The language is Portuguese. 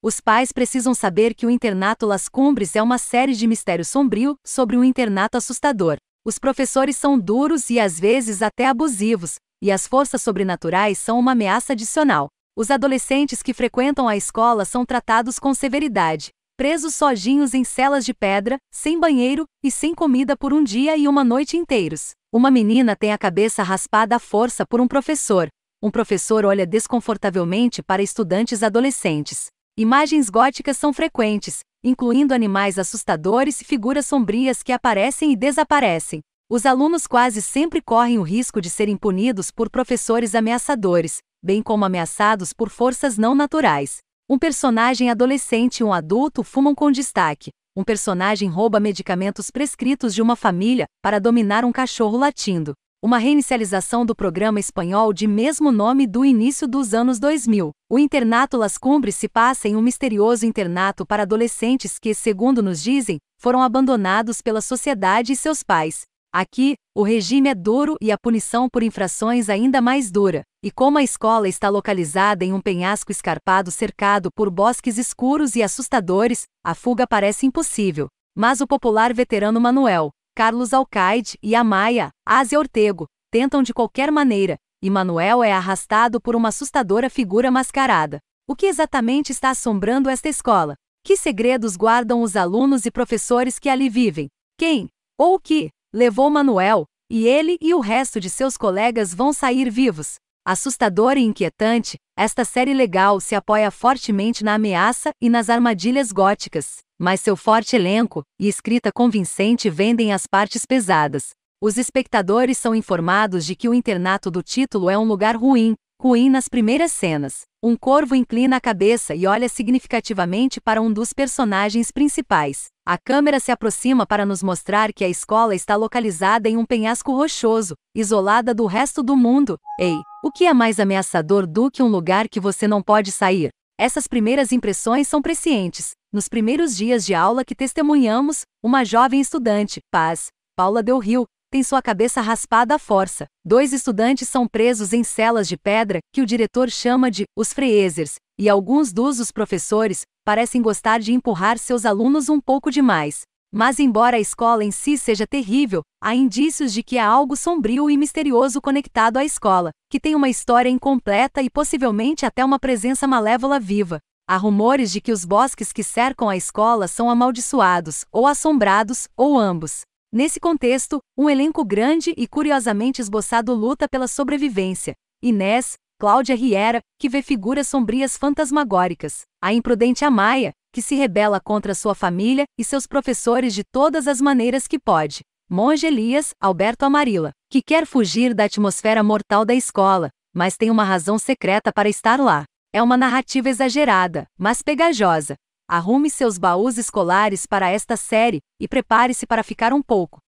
Os pais precisam saber que o internato Las Cumbres é uma série de mistério sombrio sobre um internato assustador. Os professores são duros e às vezes até abusivos, e as forças sobrenaturais são uma ameaça adicional. Os adolescentes que frequentam a escola são tratados com severidade, presos sozinhos em celas de pedra, sem banheiro e sem comida por um dia e uma noite inteiros. Uma menina tem a cabeça raspada à força por um professor. Um professor olha desconfortavelmente para estudantes adolescentes. Imagens góticas são frequentes, incluindo animais assustadores e figuras sombrias que aparecem e desaparecem. Os alunos quase sempre correm o risco de serem punidos por professores ameaçadores, bem como ameaçados por forças não naturais. Um personagem adolescente e um adulto fumam com destaque. Um personagem rouba medicamentos prescritos de uma família para dominar um cachorro latindo uma reinicialização do programa espanhol de mesmo nome do início dos anos 2000. O internato Las Cumbres se passa em um misterioso internato para adolescentes que, segundo nos dizem, foram abandonados pela sociedade e seus pais. Aqui, o regime é duro e a punição por infrações ainda mais dura. E como a escola está localizada em um penhasco escarpado cercado por bosques escuros e assustadores, a fuga parece impossível. Mas o popular veterano Manuel, Carlos Alcaide e Amaya, Ásia Ortego, tentam de qualquer maneira, e Manuel é arrastado por uma assustadora figura mascarada. O que exatamente está assombrando esta escola? Que segredos guardam os alunos e professores que ali vivem? Quem, ou o que, levou Manuel, e ele e o resto de seus colegas vão sair vivos? Assustadora e inquietante, esta série legal se apoia fortemente na ameaça e nas armadilhas góticas, mas seu forte elenco e escrita convincente vendem as partes pesadas. Os espectadores são informados de que o internato do título é um lugar ruim, Queen nas primeiras cenas. Um corvo inclina a cabeça e olha significativamente para um dos personagens principais. A câmera se aproxima para nos mostrar que a escola está localizada em um penhasco rochoso, isolada do resto do mundo. Ei, o que é mais ameaçador do que um lugar que você não pode sair? Essas primeiras impressões são prescientes. Nos primeiros dias de aula que testemunhamos, uma jovem estudante, Paz, Paula Del Rio, tem sua cabeça raspada à força. Dois estudantes são presos em celas de pedra, que o diretor chama de os freezers, e alguns dos os professores parecem gostar de empurrar seus alunos um pouco demais. Mas, embora a escola em si seja terrível, há indícios de que há algo sombrio e misterioso conectado à escola, que tem uma história incompleta e possivelmente até uma presença malévola viva. Há rumores de que os bosques que cercam a escola são amaldiçoados, ou assombrados, ou ambos. Nesse contexto, um elenco grande e curiosamente esboçado luta pela sobrevivência. Inês, Cláudia Riera, que vê figuras sombrias fantasmagóricas. A imprudente Amaya, que se rebela contra sua família e seus professores de todas as maneiras que pode. Monge Elias, Alberto Amarila, que quer fugir da atmosfera mortal da escola, mas tem uma razão secreta para estar lá. É uma narrativa exagerada, mas pegajosa, Arrume seus baús escolares para esta série e prepare-se para ficar um pouco